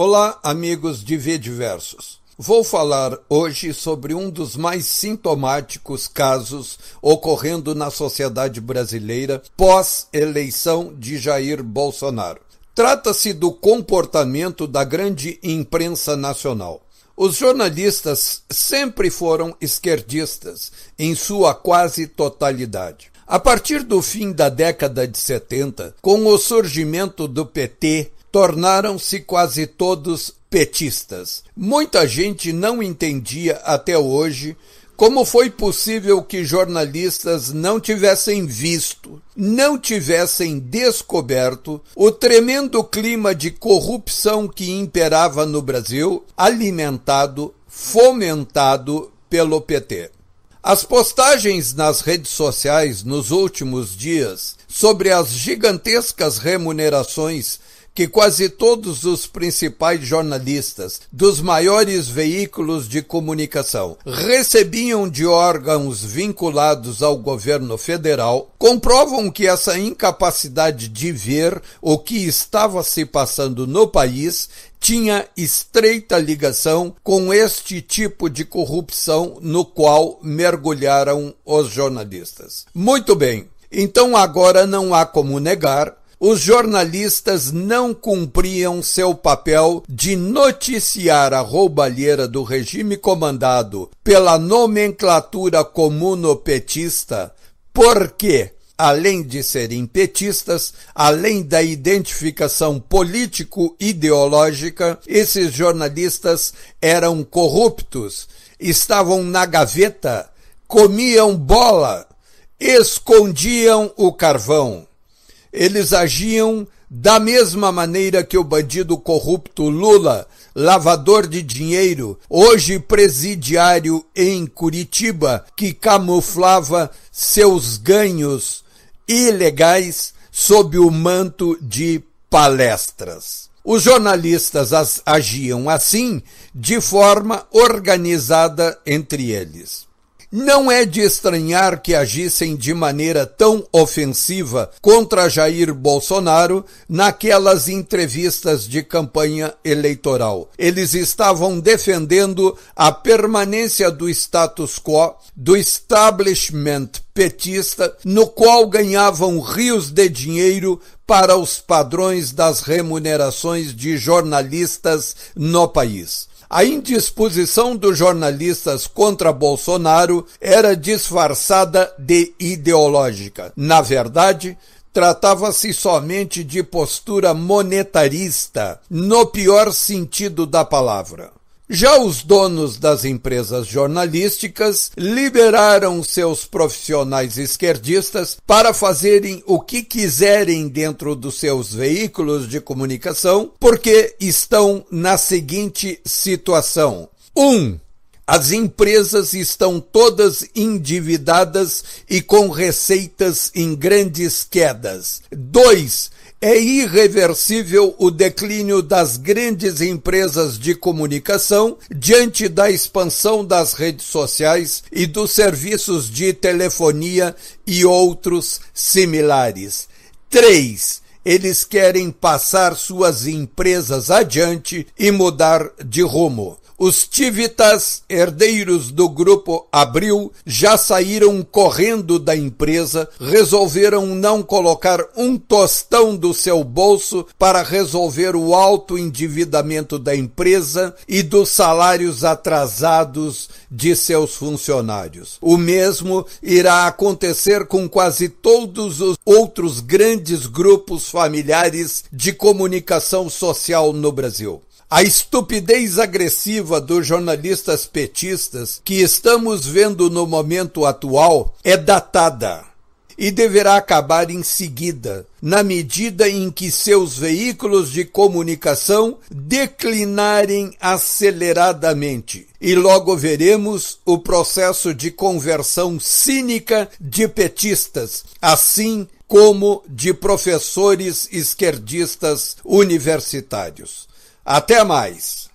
Olá, amigos de Versos. Vou falar hoje sobre um dos mais sintomáticos casos ocorrendo na sociedade brasileira pós-eleição de Jair Bolsonaro. Trata-se do comportamento da grande imprensa nacional. Os jornalistas sempre foram esquerdistas, em sua quase totalidade. A partir do fim da década de 70, com o surgimento do PT tornaram-se quase todos petistas. Muita gente não entendia até hoje como foi possível que jornalistas não tivessem visto, não tivessem descoberto o tremendo clima de corrupção que imperava no Brasil, alimentado, fomentado pelo PT. As postagens nas redes sociais nos últimos dias sobre as gigantescas remunerações que quase todos os principais jornalistas dos maiores veículos de comunicação recebiam de órgãos vinculados ao governo federal, comprovam que essa incapacidade de ver o que estava se passando no país tinha estreita ligação com este tipo de corrupção no qual mergulharam os jornalistas. Muito bem. Então agora não há como negar os jornalistas não cumpriam seu papel de noticiar a roubalheira do regime comandado pela nomenclatura comunopetista, porque, além de serem petistas, além da identificação político-ideológica, esses jornalistas eram corruptos, estavam na gaveta, comiam bola, escondiam o carvão eles agiam da mesma maneira que o bandido corrupto Lula, lavador de dinheiro, hoje presidiário em Curitiba, que camuflava seus ganhos ilegais sob o manto de palestras. Os jornalistas agiam assim de forma organizada entre eles. Não é de estranhar que agissem de maneira tão ofensiva contra Jair Bolsonaro naquelas entrevistas de campanha eleitoral. Eles estavam defendendo a permanência do status quo, do establishment petista, no qual ganhavam rios de dinheiro para os padrões das remunerações de jornalistas no país. A indisposição dos jornalistas contra Bolsonaro era disfarçada de ideológica. Na verdade, tratava-se somente de postura monetarista, no pior sentido da palavra. Já os donos das empresas jornalísticas liberaram seus profissionais esquerdistas para fazerem o que quiserem dentro dos seus veículos de comunicação, porque estão na seguinte situação: 1. Um, as empresas estão todas endividadas e com receitas em grandes quedas. 2 é irreversível o declínio das grandes empresas de comunicação diante da expansão das redes sociais e dos serviços de telefonia e outros similares. 3. Eles querem passar suas empresas adiante e mudar de rumo. Os tivitas herdeiros do grupo Abril, já saíram correndo da empresa, resolveram não colocar um tostão do seu bolso para resolver o alto endividamento da empresa e dos salários atrasados de seus funcionários. O mesmo irá acontecer com quase todos os outros grandes grupos familiares de comunicação social no Brasil. A estupidez agressiva dos jornalistas petistas que estamos vendo no momento atual é datada e deverá acabar em seguida, na medida em que seus veículos de comunicação declinarem aceleradamente. E logo veremos o processo de conversão cínica de petistas, assim como de professores esquerdistas universitários. Até mais!